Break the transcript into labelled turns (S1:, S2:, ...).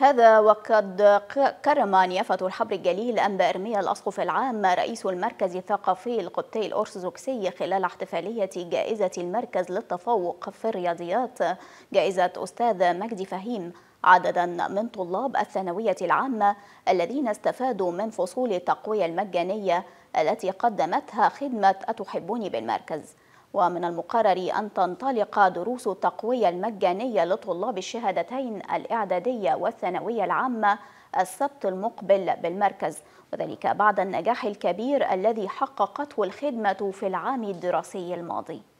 S1: هذا وقد كرم نيافة الحبر الجليل أنبا إرميا الأسقف العام رئيس المركز الثقافي القبطي الأرثوذكسي خلال احتفالية جائزة المركز للتفوق في الرياضيات جائزة أستاذ مجدي فهيم عددا من طلاب الثانوية العامة الذين استفادوا من فصول التقوية المجانية التي قدمتها خدمة أتحبوني بالمركز ومن المقرر أن تنطلق دروس التقوية المجانية لطلاب الشهادتين الإعدادية والثانوية العامة السبت المقبل بالمركز وذلك بعد النجاح الكبير الذي حققته الخدمة في العام الدراسي الماضي